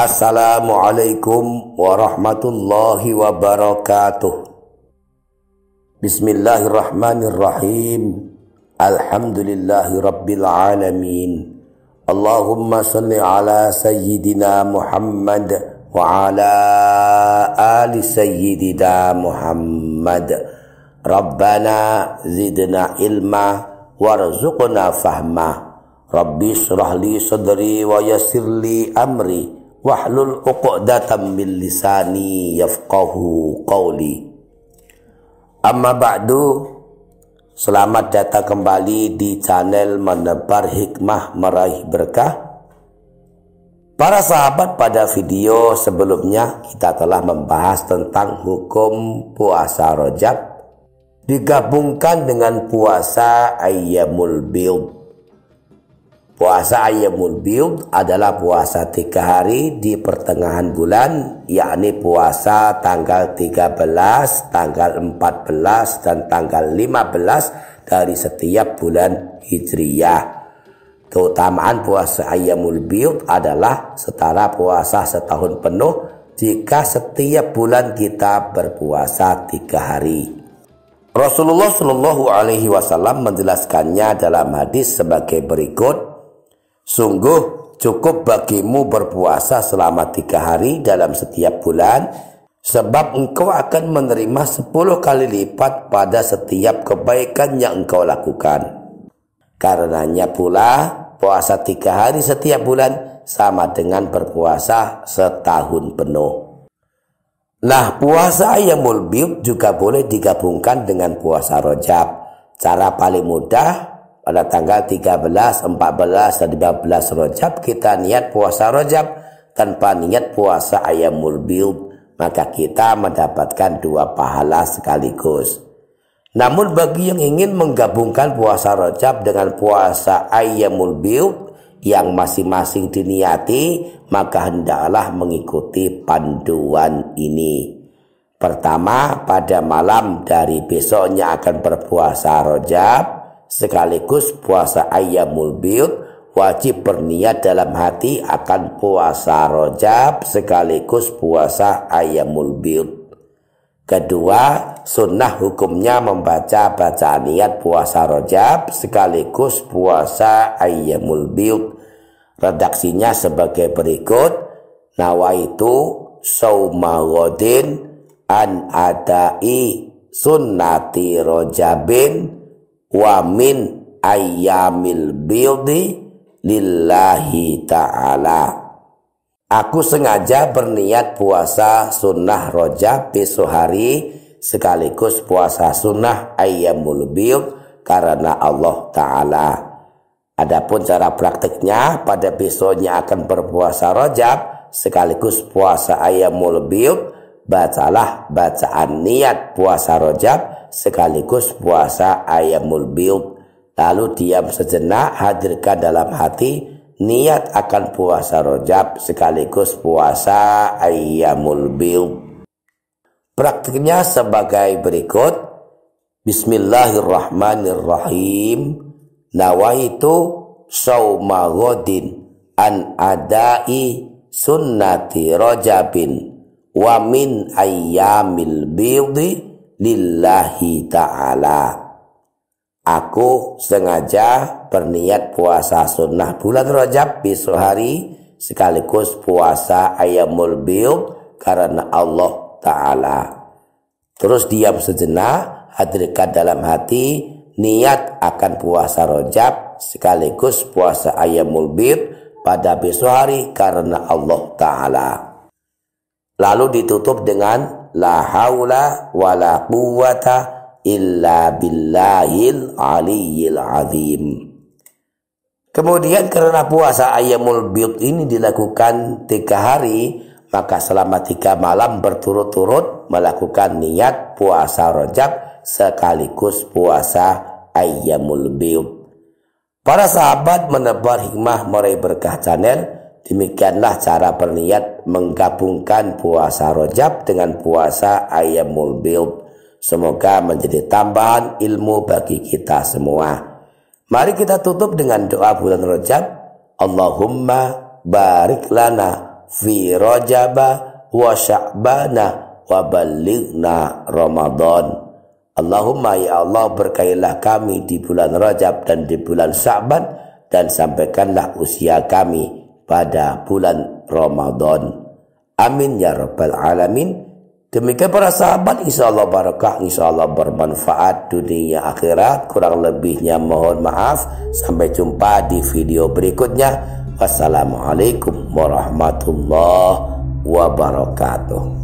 Assalamualaikum warahmatullahi wabarakatuh. Bismillahirrahmanirrahim. Alhamdulillahi rabbil alamin. Allahumma salli ala sayyidina Muhammad wa ala ali sayyidina Muhammad. Rabbana zidna ilma warzuqna fahma. Rabbi israh li sadri wa yassir li amri. wahlul uqdatam min lisani yafqahu qawli amma ba'du selamat datang kembali di channel menebar hikmah meraih berkah para sahabat pada video sebelumnya kita telah membahas tentang hukum puasa rojab digabungkan dengan puasa ayyamul bid Puasa Ayamul biud adalah puasa tiga hari di pertengahan bulan, yakni puasa tanggal 13, tanggal 14, dan tanggal 15 dari setiap bulan Hijriyah. Keutamaan puasa Ayamul biud adalah setara puasa setahun penuh jika setiap bulan kita berpuasa tiga hari. Rasulullah Shallallahu Alaihi Wasallam menjelaskannya dalam hadis sebagai berikut: Sungguh cukup bagimu berpuasa selama tiga hari dalam setiap bulan, sebab engkau akan menerima sepuluh kali lipat pada setiap kebaikan yang engkau lakukan. Karenanya pula, puasa tiga hari setiap bulan sama dengan berpuasa setahun penuh. Nah, puasa Ayamul Biyub juga boleh digabungkan dengan puasa Rojab. Cara paling mudah pada tanggal 13, 14, dan 15 Rojab kita niat puasa Rojab tanpa niat puasa ayam biub maka kita mendapatkan dua pahala sekaligus. Namun bagi yang ingin menggabungkan puasa Rojab dengan puasa ayam biub yang masing-masing diniati maka hendaklah mengikuti panduan ini. Pertama, pada malam dari besoknya akan berpuasa Rojab sekaligus puasa ayamul biyud wajib berniat dalam hati akan puasa rojab sekaligus puasa ayamul biyud. Kedua, sunnah hukumnya membaca bacaan niat puasa rojab sekaligus puasa ayamul biyud. Redaksinya sebagai berikut. Nawaitu sauma an adai sunnati rojabin wa min ayyamil bildi lillahi ta'ala. Aku sengaja berniat puasa sunnah rojab besok hari sekaligus puasa sunnah ayyamul bild karena Allah Ta'ala. Adapun cara praktiknya pada besoknya akan berpuasa rojab sekaligus puasa ayamul bild bacalah bacaan niat puasa rojab sekaligus puasa ayamul biut. Lalu diam sejenak hadirkan dalam hati niat akan puasa rojab sekaligus puasa ayamul biut. Praktiknya sebagai berikut. Bismillahirrahmanirrahim. Nawaitu sauma an adai sunnati rojabin wa min ayyamil bidhi lillahi ta'ala aku sengaja berniat puasa sunnah bulan rajab besok hari sekaligus puasa ayamul biyud karena Allah Ta'ala terus diam sejenak hadirkan dalam hati niat akan puasa rojab sekaligus puasa ayamul bid pada besok hari karena Allah Ta'ala lalu ditutup dengan la haula wala quwata illa billahil aliyil azim. Kemudian karena puasa ayamul biut ini dilakukan tiga hari, maka selama tiga malam berturut-turut melakukan niat puasa rojak sekaligus puasa ayamul biut. Para sahabat menebar hikmah meraih berkah channel, demikianlah cara berniat menggabungkan puasa rojab dengan puasa ayamul mulbil Semoga menjadi tambahan ilmu bagi kita semua. Mari kita tutup dengan doa bulan rojab. Allahumma barik lana fi rojaba wa sya'bana wa balighna Ramadan. Allahumma ya Allah berkailah kami di bulan rojab dan di bulan sya'ban dan sampaikanlah usia kami pada bulan Ramadan. Amin ya rabbal alamin. Demikian para sahabat, insya Allah barakah, insya Allah bermanfaat dunia akhirat. Kurang lebihnya mohon maaf. Sampai jumpa di video berikutnya. Wassalamualaikum warahmatullahi wabarakatuh.